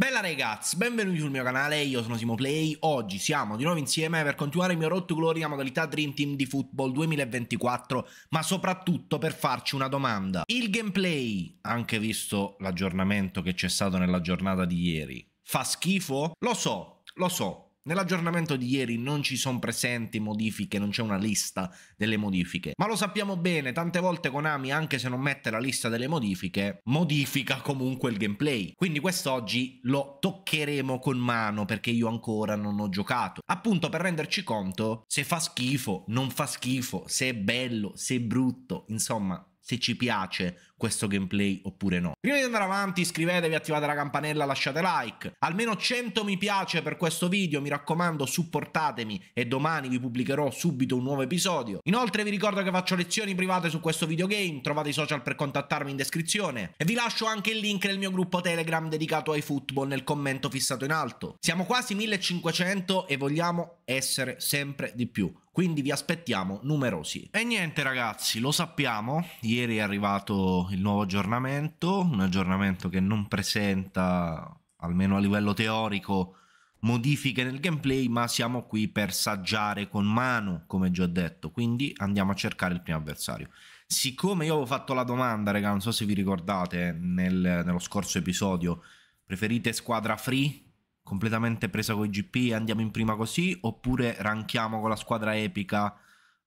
Bella ragazzi, benvenuti sul mio canale, io sono Simo Play. Oggi siamo di nuovo insieme per continuare il mio rotto gloria modalità Dream Team di Football 2024, ma soprattutto per farci una domanda. Il gameplay, anche visto l'aggiornamento che c'è stato nella giornata di ieri, fa schifo? Lo so, lo so, Nell'aggiornamento di ieri non ci sono presenti modifiche, non c'è una lista delle modifiche. Ma lo sappiamo bene, tante volte Konami, anche se non mette la lista delle modifiche, modifica comunque il gameplay. Quindi quest'oggi lo toccheremo con mano perché io ancora non ho giocato. Appunto per renderci conto se fa schifo, non fa schifo, se è bello, se è brutto, insomma se ci piace questo gameplay oppure no. Prima di andare avanti iscrivetevi, attivate la campanella, lasciate like, almeno 100 mi piace per questo video, mi raccomando supportatemi e domani vi pubblicherò subito un nuovo episodio. Inoltre vi ricordo che faccio lezioni private su questo videogame, trovate i social per contattarmi in descrizione e vi lascio anche il link nel mio gruppo Telegram dedicato ai football nel commento fissato in alto. Siamo quasi 1500 e vogliamo essere sempre di più quindi vi aspettiamo numerosi. E niente ragazzi, lo sappiamo, ieri è arrivato il nuovo aggiornamento, un aggiornamento che non presenta, almeno a livello teorico, modifiche nel gameplay, ma siamo qui per saggiare con mano, come già detto, quindi andiamo a cercare il primo avversario. Siccome io avevo fatto la domanda, raga, non so se vi ricordate, nel, nello scorso episodio, preferite squadra free, completamente presa con i GP e andiamo in prima così, oppure ranchiamo con la squadra epica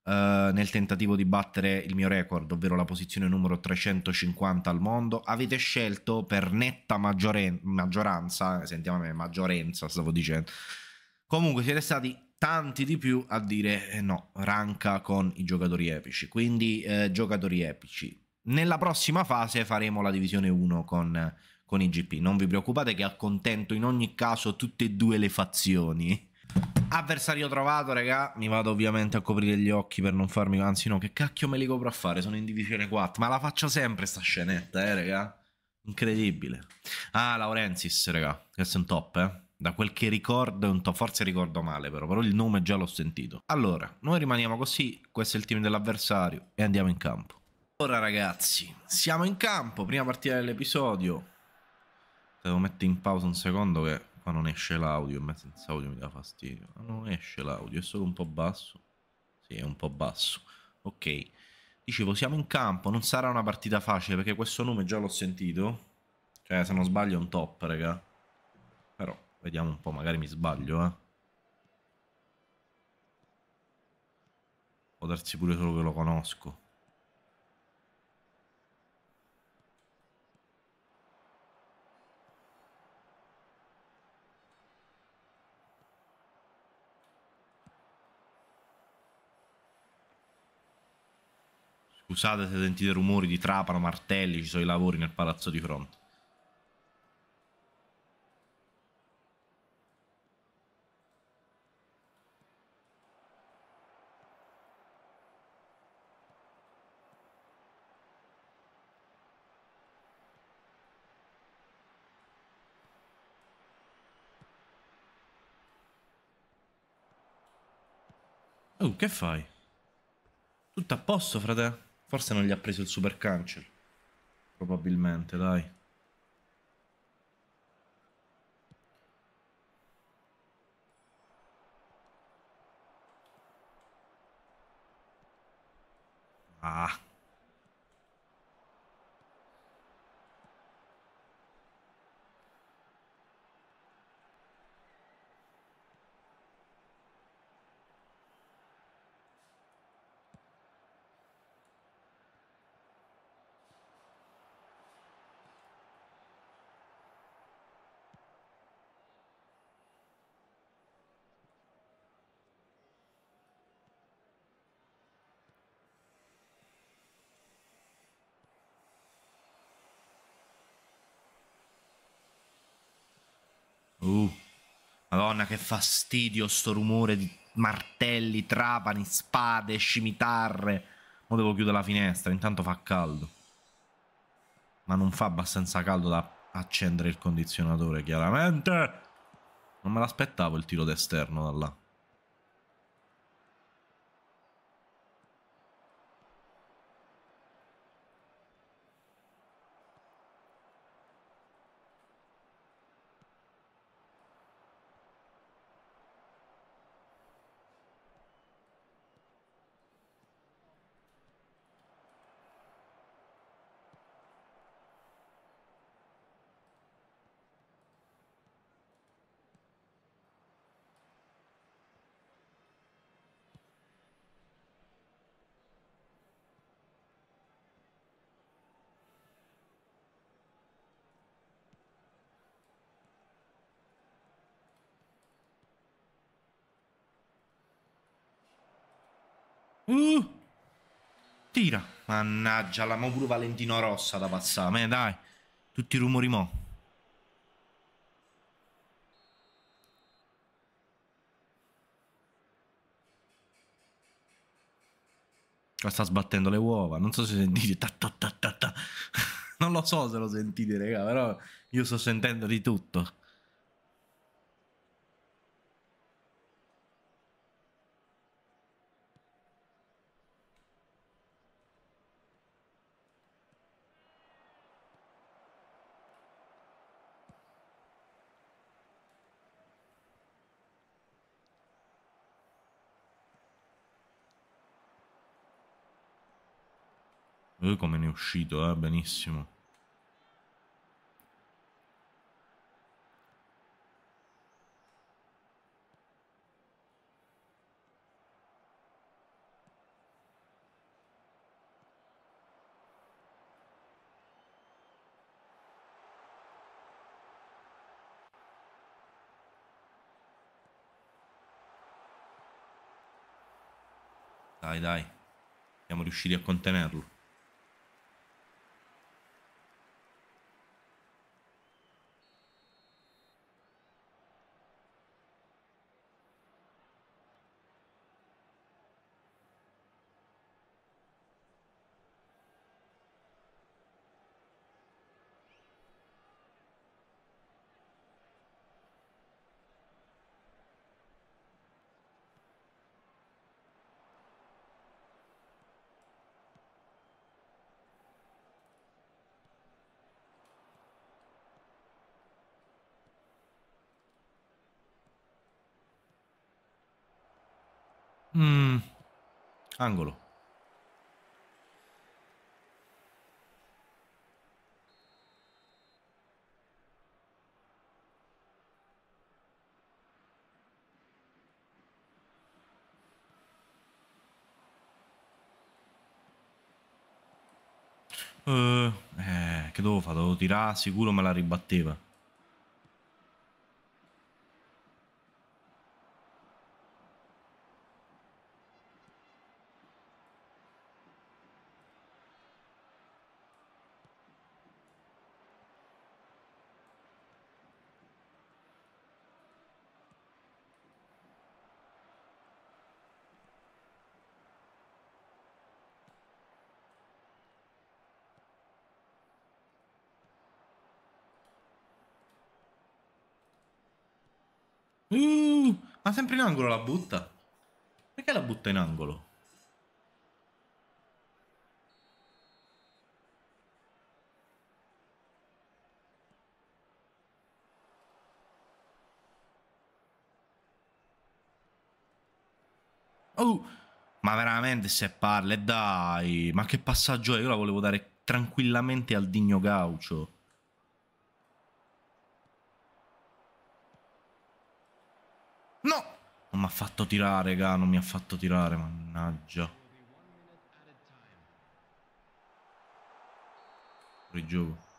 eh, nel tentativo di battere il mio record, ovvero la posizione numero 350 al mondo, avete scelto per netta maggioren- maggioranza, eh, sentiamo me, maggioranza stavo dicendo, comunque siete stati tanti di più a dire eh no, ranca con i giocatori epici, quindi eh, giocatori epici. Nella prossima fase faremo la divisione 1 con, con i GP, non vi preoccupate che accontento in ogni caso tutte e due le fazioni. Avversario trovato, raga. Mi vado ovviamente a coprire gli occhi per non farmi. Anzi, no, che cacchio me li copro a fare? Sono in divisione 4. Ma la faccio sempre sta scenetta, eh, raga. Incredibile. Ah, Laurensis, raga. Questo è un top, eh. Da quel che ricordo è un top. Forse ricordo male, però. Però il nome già l'ho sentito. Allora, noi rimaniamo così. Questo è il team dell'avversario. E andiamo in campo. Ora, ragazzi, siamo in campo. Prima partita dell'episodio. Devo mettere in pausa un secondo che Qua non esce l'audio, a me senza audio mi dà fastidio. Ma Non esce l'audio, è solo un po' basso. Sì, è un po' basso. Ok. Dicevo, siamo in campo, non sarà una partita facile perché questo nome già l'ho sentito. Cioè, se non sbaglio è un top, raga. Però, vediamo un po', magari mi sbaglio, eh. Può darsi pure solo che lo conosco. Scusate se sentite rumori di trapano, martelli, ci sono i lavori nel palazzo di fronte. Oh, che fai? Tutto a posto, frate? Forse non gli ha preso il super cancel. Probabilmente, dai. Madonna, che fastidio sto rumore di martelli, trapani, spade, scimitarre. Ora devo chiudere la finestra, intanto fa caldo. Ma non fa abbastanza caldo da accendere il condizionatore, chiaramente. Non me l'aspettavo il tiro d'esterno da là. Uh. Tira. Mannaggia, la mo pure Valentino Rossa da passare. Eh, dai. Tutti i rumori mo. Qua sta sbattendo le uova. Non so se sentite. Ta, ta, ta, non lo so se lo sentite, raga, però io sto sentendo di tutto. Eh, come ne è uscito, eh? benissimo. Dai, dai. Siamo riusciti a contenerlo. Mm. Angolo. Uh, eh, che dovevo fare? Dovevo tirare sicuro me la ribatteva. Ma sempre in angolo la butta? Perché la butta in angolo? Oh, ma veramente se parla, eh, dai, ma che passaggio è? Io la volevo dare tranquillamente al Digno gaucho No! Non mi ha fatto tirare, raga, non mi ha fatto tirare, mannaggia. Rigioco.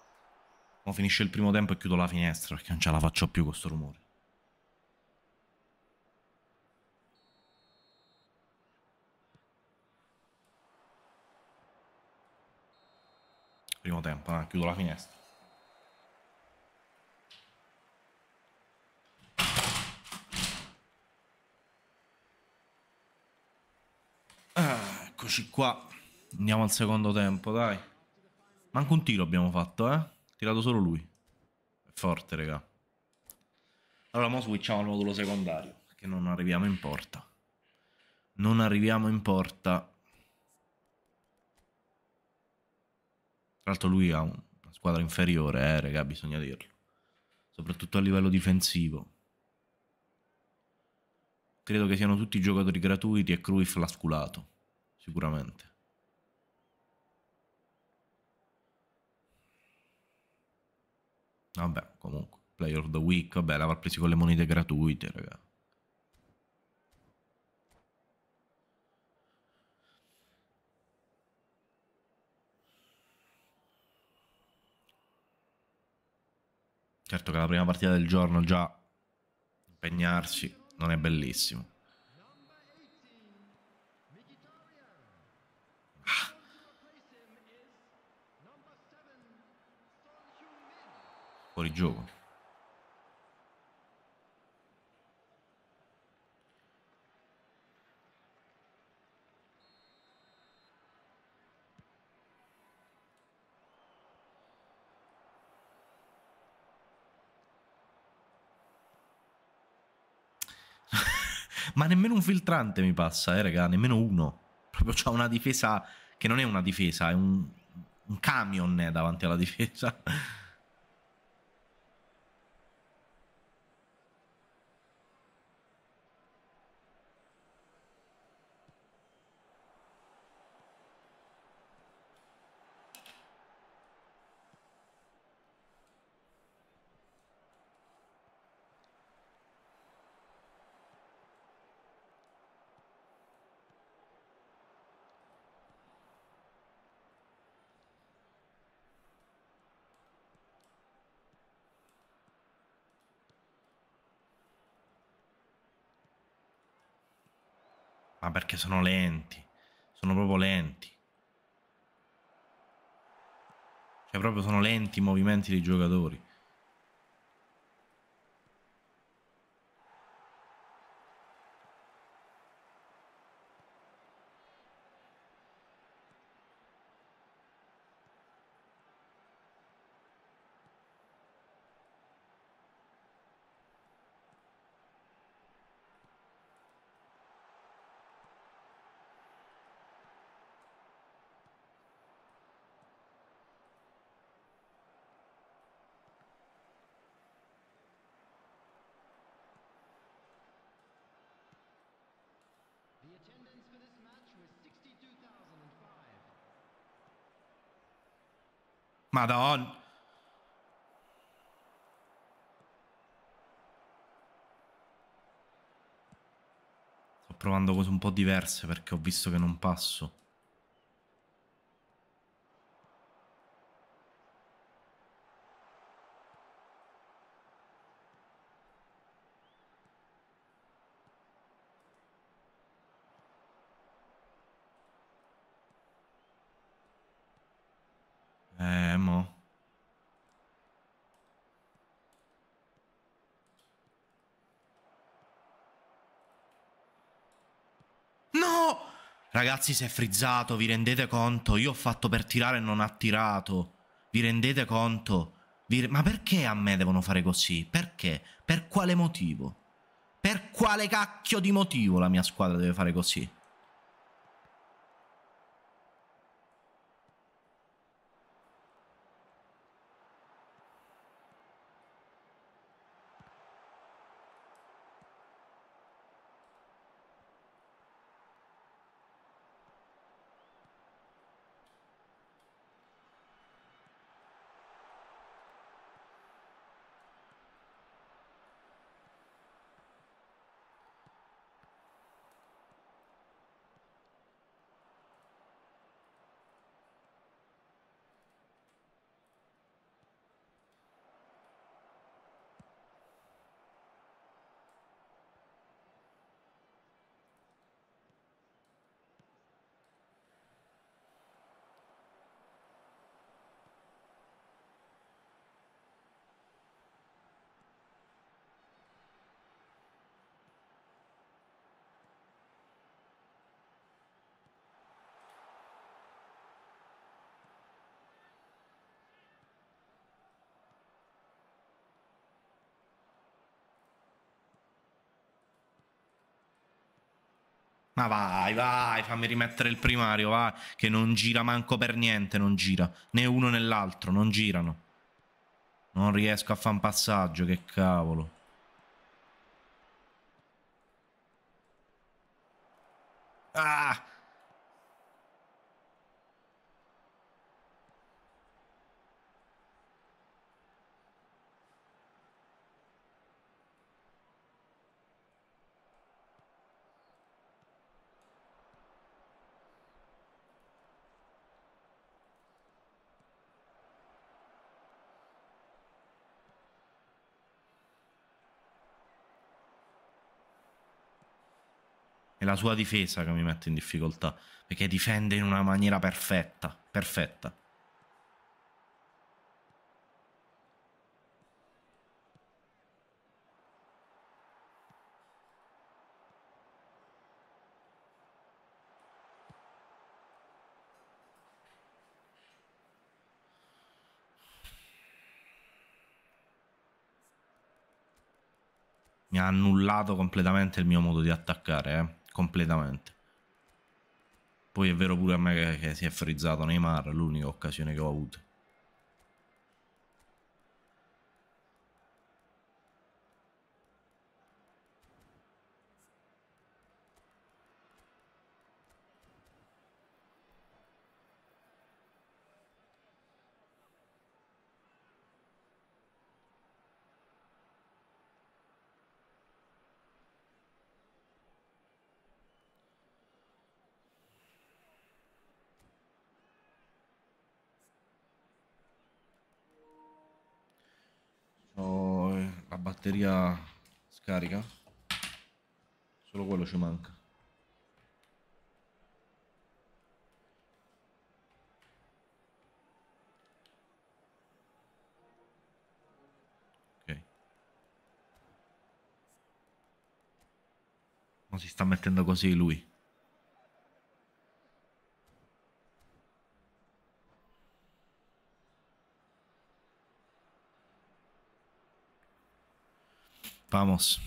Mo finisce il primo tempo e chiudo la finestra perché non ce la faccio più con sto rumore. Primo tempo, eh, chiudo la finestra. eccoci qua. Andiamo al secondo tempo, dai. Manco un tiro abbiamo fatto, eh. Tirato solo lui. È forte, raga. Allora, mo switchiamo al modulo secondario. Che non arriviamo in porta. Non arriviamo in porta. Tra l'altro lui ha una squadra inferiore, eh, raga, bisogna dirlo. Soprattutto a livello difensivo. Credo che siano tutti giocatori gratuiti e Cruyff l'ha sculato sicuramente. Vabbè, comunque, Player of the Week, vabbè, l'avrà preso con le monete gratuite, raga. Certo che la prima partita del giorno già impegnarsi non è bellissimo. fuori gioco. Ma nemmeno un filtrante mi passa, eh, raga, nemmeno uno. Proprio c'ha una difesa che non è una difesa, è un, un camion eh, davanti alla difesa. ma perché sono lenti, sono proprio lenti. Cioè proprio sono lenti i movimenti dei giocatori. Madonna. Sto provando cose un po' diverse perché ho visto che non passo. Ragazzi, si è frizzato, vi rendete conto? Io ho fatto per tirare e non ha tirato. Vi rendete conto? Vi... Ma perché a me devono fare così? Perché? Per quale motivo? Per quale cacchio di motivo la mia squadra deve fare così? Ma vai, vai, fammi rimettere il primario, vai, che non gira manco per niente, non gira. Né uno né l'altro, non girano. Non riesco a fare un passaggio, che cavolo. Ah! la sua difesa che mi mette in difficoltà. Perché difende in una maniera perfetta. Perfetta. mi ha annullato completamente il mio modo di attaccare. Eh completamente. Poi è vero pure a me che, che si è frizzato Neymar, l'unica occasione che ho avuto. batteria scarica solo quello ci manca ok ma si sta mettendo così lui Vamos.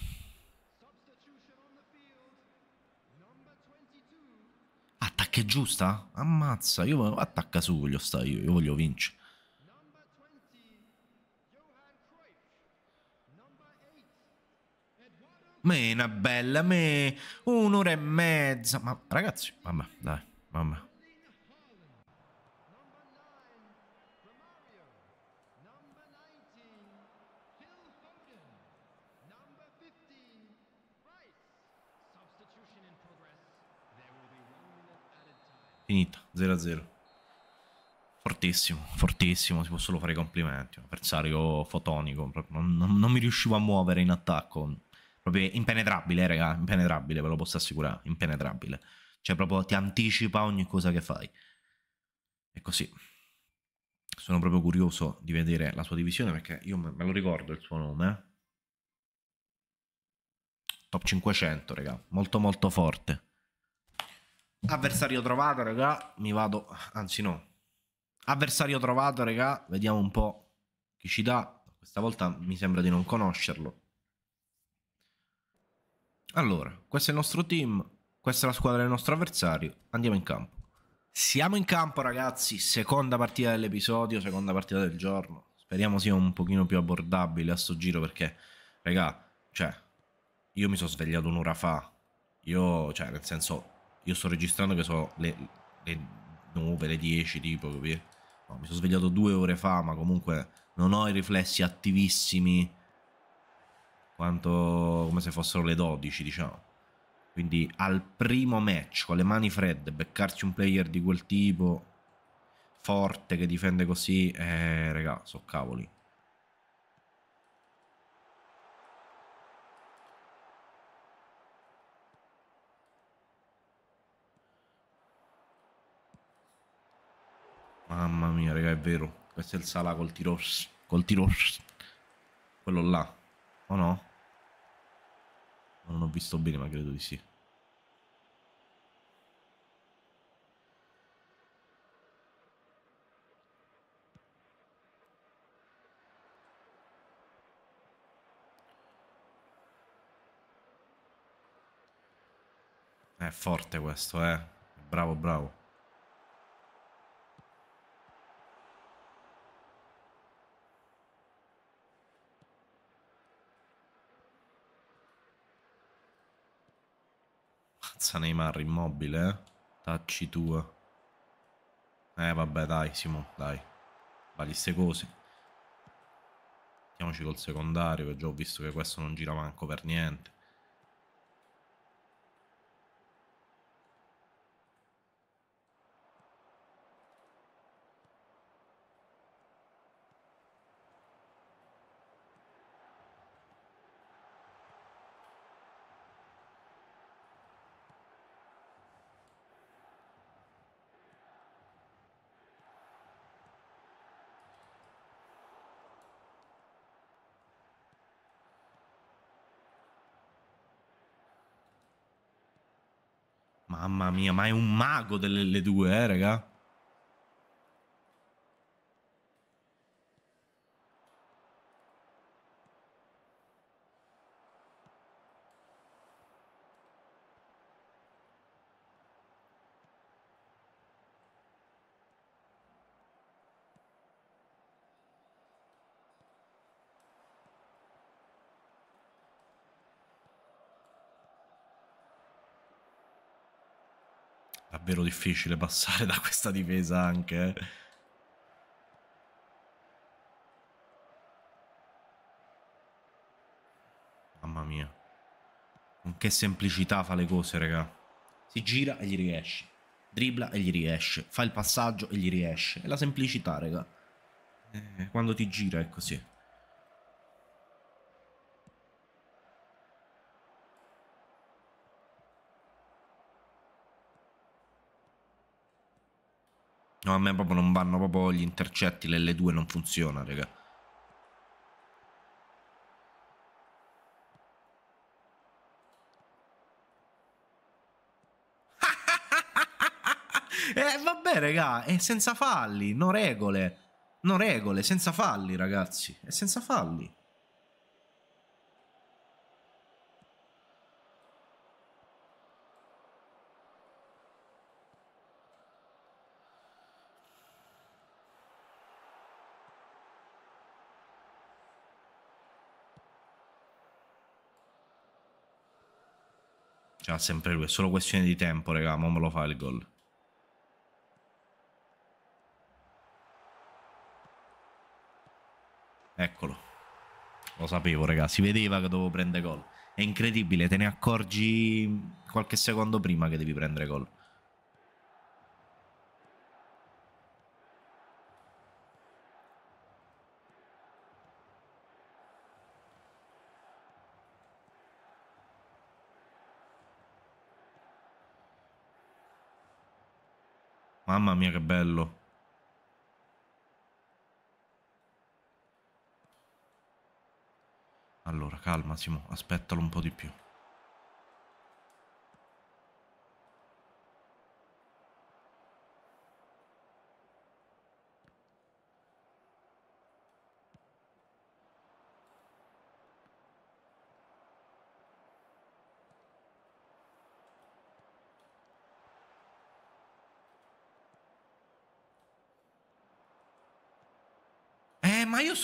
Attacca giusta? Ammazza, io attacca su voglio stare, io, io voglio vincere. Me una bella, me un'ora e mezza. Ma ragazzi, vabbè, dai, vabbè. Finito, 0-0. Fortissimo, fortissimo, si può solo fare i complimenti. Un avversario fotonico, non, non, non mi riuscivo a muovere in attacco. Proprio impenetrabile, eh, raga, impenetrabile, ve lo posso assicurare, impenetrabile. Cioè proprio ti anticipa ogni cosa che fai. E così. Sono proprio curioso di vedere la sua divisione perché io me lo ricordo il suo nome. Eh. Top 500, raga, molto molto forte. Avversario trovato, raga. Mi vado. Anzi, no. Avversario trovato, raga. Vediamo un po' chi ci dà. Questa volta mi sembra di non conoscerlo. Allora, questo è il nostro team. Questa è la squadra del nostro avversario. Andiamo in campo. Siamo in campo, ragazzi. Seconda partita dell'episodio, seconda partita del giorno. Speriamo sia un pochino più abbordabile a sto giro perché, raga, cioè, io mi sono svegliato un'ora fa. Io, cioè, nel senso, io sto registrando che sono le, le 9, le 10 tipo, capì? No, mi sono svegliato due ore fa, ma comunque non ho i riflessi attivissimi quanto come se fossero le 12, diciamo. Quindi al primo match con le mani fredde, beccarci un player di quel tipo forte che difende così, eh, raga, so cavoli. è vero. Questo è il Sala col tiro. Col tiro. Quello là. O no? Non ho visto bene, ma credo di sì. È forte questo, eh. Bravo, bravo. ammazza Neymar immobile, Tacci tua. Eh vabbè dai Simo, dai. Vali ste cose. Mettiamoci col secondario, che già ho visto che questo non gira manco per niente. Mamma mia, ma è un mago delle due, eh, raga. davvero difficile passare da questa difesa anche. Eh. Mamma mia. Con che semplicità fa le cose, raga. Si gira e gli riesce. Dribla e gli riesce. Fa il passaggio e gli riesce. È la semplicità, raga. Eh, quando ti gira è così. Ecco, No, a me proprio non vanno proprio gli intercetti, l'L2 non funziona, raga. eh, vabbè, raga, è senza falli, no regole. No regole, senza falli, ragazzi. È senza falli. vincerà sempre lui. È solo questione di tempo, raga. Mo me lo fa il gol. Eccolo. Lo sapevo, raga. Si vedeva che dovevo prendere gol. È incredibile, te ne accorgi qualche secondo prima che devi prendere gol. Mamma mia che bello. Allora, calma Simo, aspettalo un po' di più.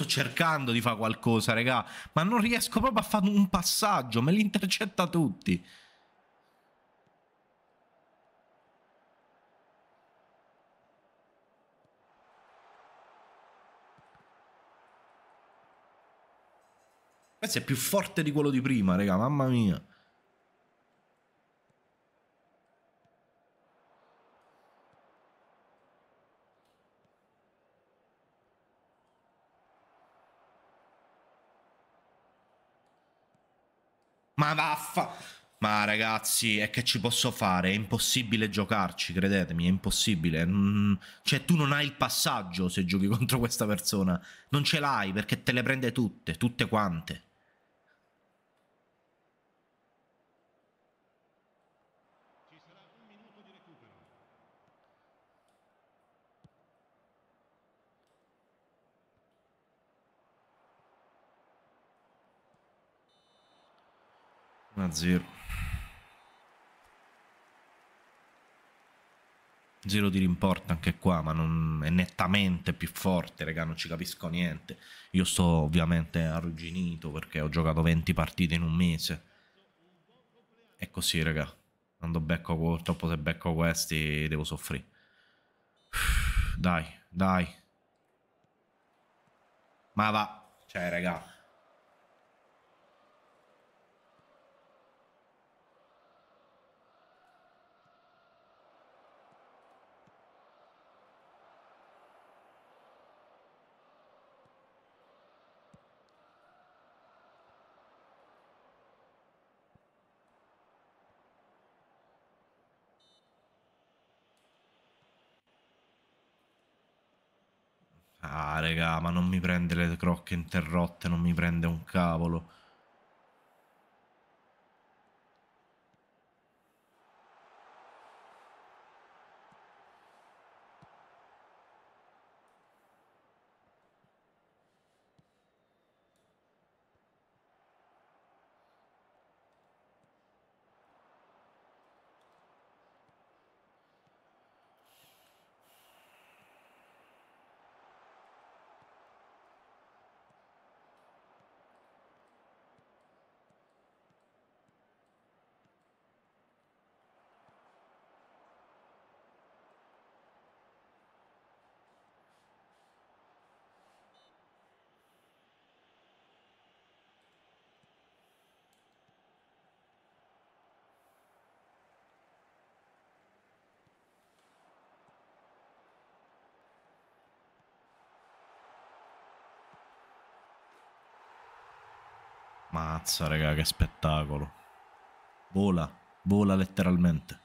sto cercando di fare qualcosa, regà, ma non riesco proprio a fare un passaggio, me li intercetta tutti. Questo è più forte di quello di prima, raga, mamma mia. Ma vaffa. Ma ragazzi, è che ci posso fare? È impossibile giocarci, credetemi, è impossibile. Mm, cioè, tu non hai il passaggio se giochi contro questa persona. Non ce l'hai perché te le prende tutte, tutte quante. 1-0. di rimporta anche qua, ma non... è nettamente più forte, raga, non ci capisco niente. Io sto ovviamente arrugginito perché ho giocato 20 partite in un mese. È così, raga. Quando becco, purtroppo se becco questi devo soffrire. Dai, dai. Ma va. Cioè, raga, raga, ma non mi prende le crocche interrotte, non mi prende un cavolo. Mazza, raga, che spettacolo. Vola, vola letteralmente.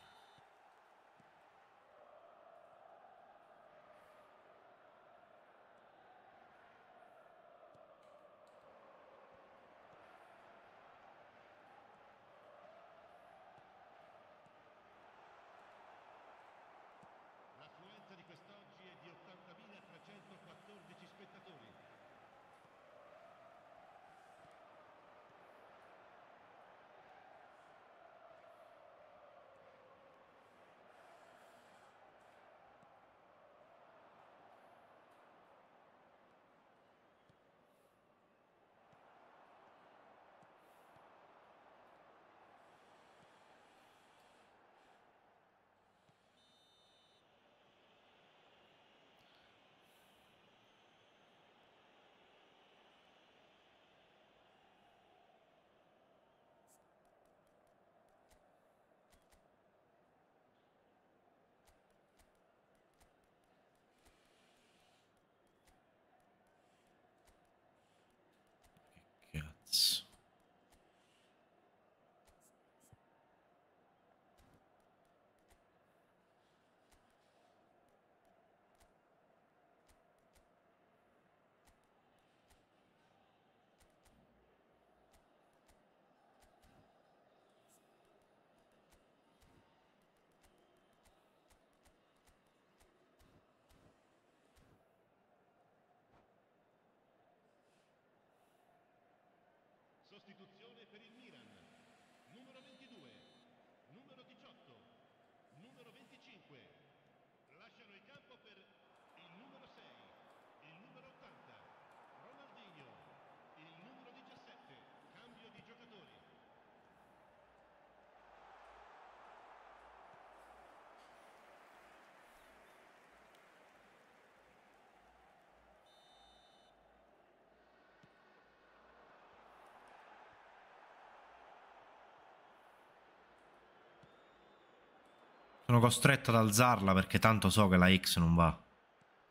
Sono costretto ad alzarla perché tanto so che la X non va.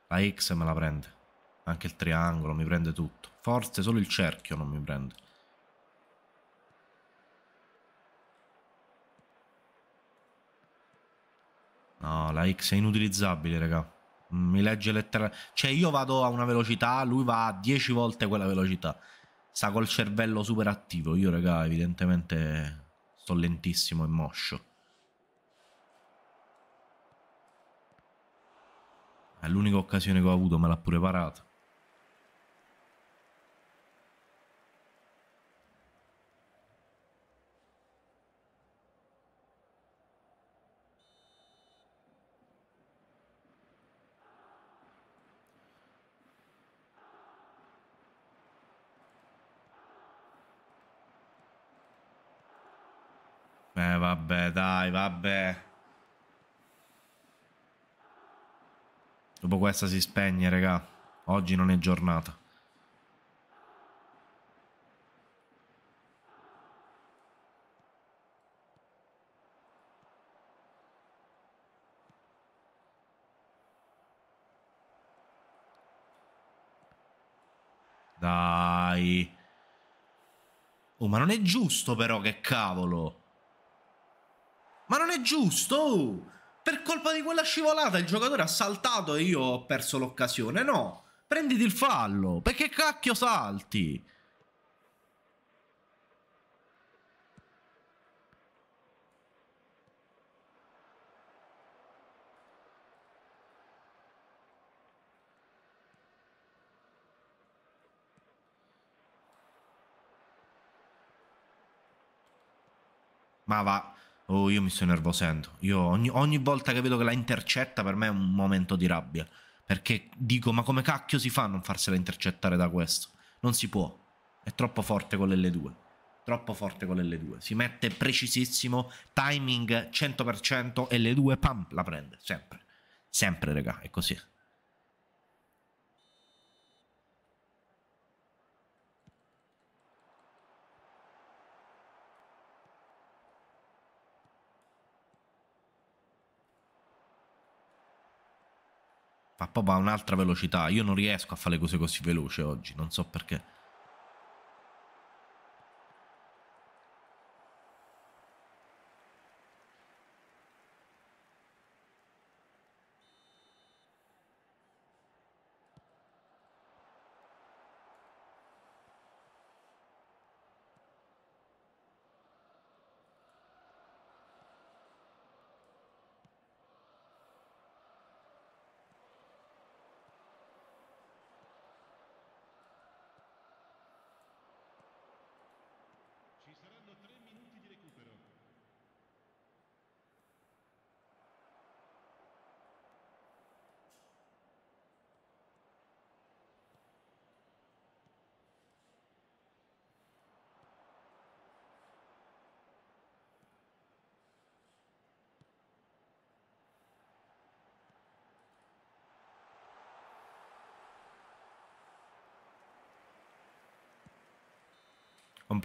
La X me la prende. Anche il triangolo mi prende tutto. Forse solo il cerchio non mi prende. No, la X è inutilizzabile, raga. Mm, mi legge letteralmente... Cioè, io vado a una velocità, lui va a 10 volte quella velocità. Sta col cervello super attivo. Io, raga, evidentemente sto lentissimo e moscio. È l'unica occasione che ho avuto, me l'ha pure parato. Eh vabbè, dai, vabbè. Dopo questa si spegne, raga. Oggi non è giornata. Dai. Oh, ma non è giusto però, che cavolo. Ma non è giusto! per colpa di quella scivolata il giocatore ha saltato e io ho perso l'occasione. No, prenditi il fallo. Perché cacchio salti? Ma va. Oh, io mi sto nervosendo. Io ogni, ogni, volta che vedo che la intercetta per me è un momento di rabbia. Perché dico, ma come cacchio si fa a non farsela intercettare da questo? Non si può. È troppo forte con l'L2. Troppo forte con l'L2. Si mette precisissimo, timing 100%, L2, pam, la prende. Sempre. Sempre, regà, è così. proprio a un'altra velocità. Io non riesco a fare le cose così veloci oggi, non so perché.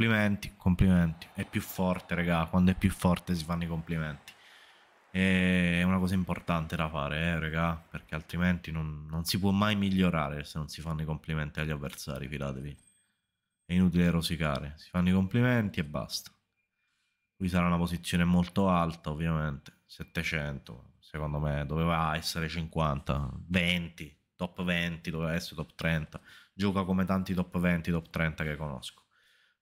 complimenti, complimenti. È più forte, raga. Quando è più forte si fanno i complimenti. E è una cosa importante da fare, eh, raga. Perché altrimenti non, non si può mai migliorare se non si fanno i complimenti agli avversari, fidatevi. È inutile rosicare. Si fanno i complimenti e basta. Qui sarà una posizione molto alta, ovviamente. 700, secondo me, doveva essere 50, 20, top 20, doveva essere top 30. Gioca come tanti top 20, top 30 che conosco.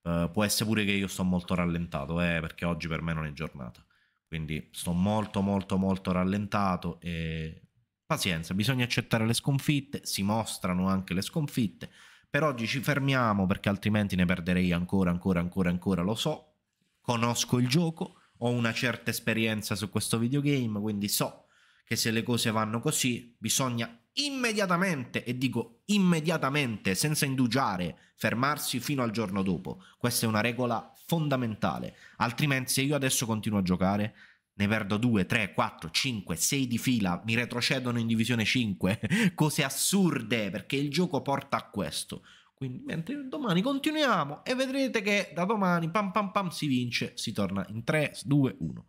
Eh, può essere pure che io sto molto rallentato, eh, perché oggi per me non è giornata. Quindi sto molto, molto, molto rallentato e pazienza, bisogna accettare le sconfitte, si mostrano anche le sconfitte. Per oggi ci fermiamo perché altrimenti ne perderei ancora, ancora, ancora, ancora, lo so. Conosco il gioco, ho una certa esperienza su questo videogame, quindi so che se le cose vanno così bisogna immediatamente, e dico immediatamente, senza indugiare, fermarsi fino al giorno dopo. Questa è una regola fondamentale, altrimenti se io adesso continuo a giocare ne perdo 2, 3, 4, 5, 6 di fila, mi retrocedono in divisione 5, cose assurde perché il gioco porta a questo. Quindi mentre domani continuiamo e vedrete che da domani pam pam pam si vince, si torna in 3, 2, 1.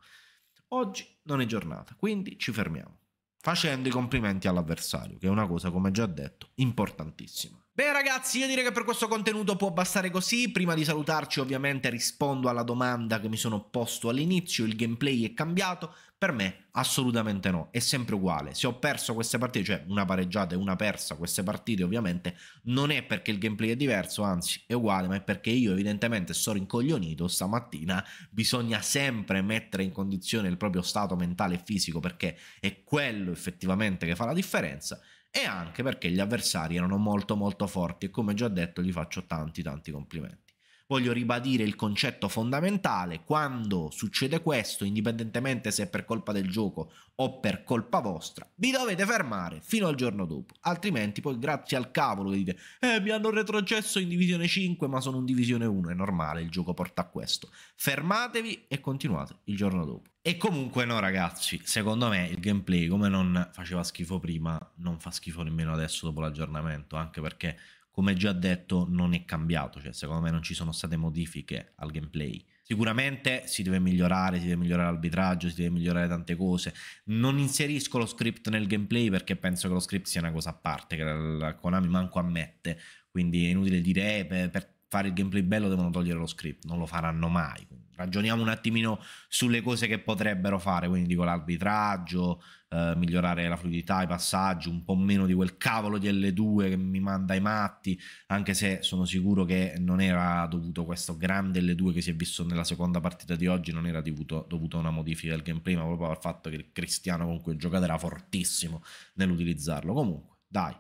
Oggi non è giornata, quindi ci fermiamo facendo i complimenti all'avversario, che è una cosa, come già detto, importantissima. Beh ragazzi, io direi che per questo contenuto può bastare così, prima di salutarci ovviamente rispondo alla domanda che mi sono posto all'inizio, il gameplay è cambiato, per me assolutamente no, è sempre uguale, se ho perso queste partite, cioè una pareggiata e una persa queste partite ovviamente, non è perché il gameplay è diverso, anzi è uguale, ma è perché io evidentemente sono rincoglionito stamattina, bisogna sempre mettere in condizione il proprio stato mentale e fisico perché è quello effettivamente che fa la differenza e anche perché gli avversari erano molto molto forti e come già detto gli faccio tanti tanti complimenti. Voglio ribadire il concetto fondamentale, quando succede questo, indipendentemente se è per colpa del gioco o per colpa vostra, vi dovete fermare fino al giorno dopo, altrimenti poi grazie al cavolo che dite eh mi hanno retrocesso in divisione 5 ma sono in divisione 1, è normale, il gioco porta a questo. Fermatevi e continuate il giorno dopo. E comunque no ragazzi, secondo me il gameplay come non faceva schifo prima, non fa schifo nemmeno adesso dopo l'aggiornamento, anche perché come già detto non è cambiato, cioè secondo me non ci sono state modifiche al gameplay. Sicuramente si deve migliorare, si deve migliorare l'arbitraggio, si deve migliorare tante cose. Non inserisco lo script nel gameplay perché penso che lo script sia una cosa a parte che la Konami manco ammette, quindi è inutile dire eh, per, per fare il gameplay bello devono togliere lo script, non lo faranno mai. Quindi ragioniamo un attimino sulle cose che potrebbero fare, quindi dico l'arbitraggio, eh, migliorare la fluidità, i passaggi, un po' meno di quel cavolo di L2 che mi manda ai matti, anche se sono sicuro che non era dovuto questo grande L2 che si è visto nella seconda partita di oggi, non era dovuto, dovuto a una modifica del gameplay, ma proprio al fatto che il Cristiano con cui giocate era fortissimo nell'utilizzarlo. Comunque, dai.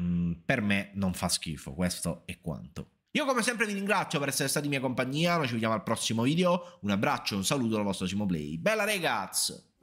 Mm, per me non fa schifo, questo è quanto. Io come sempre vi ringrazio per essere stati in mia compagnia, noi ci vediamo al prossimo video, un abbraccio, un saluto dal vostro Simo Play. Bella ragazzi!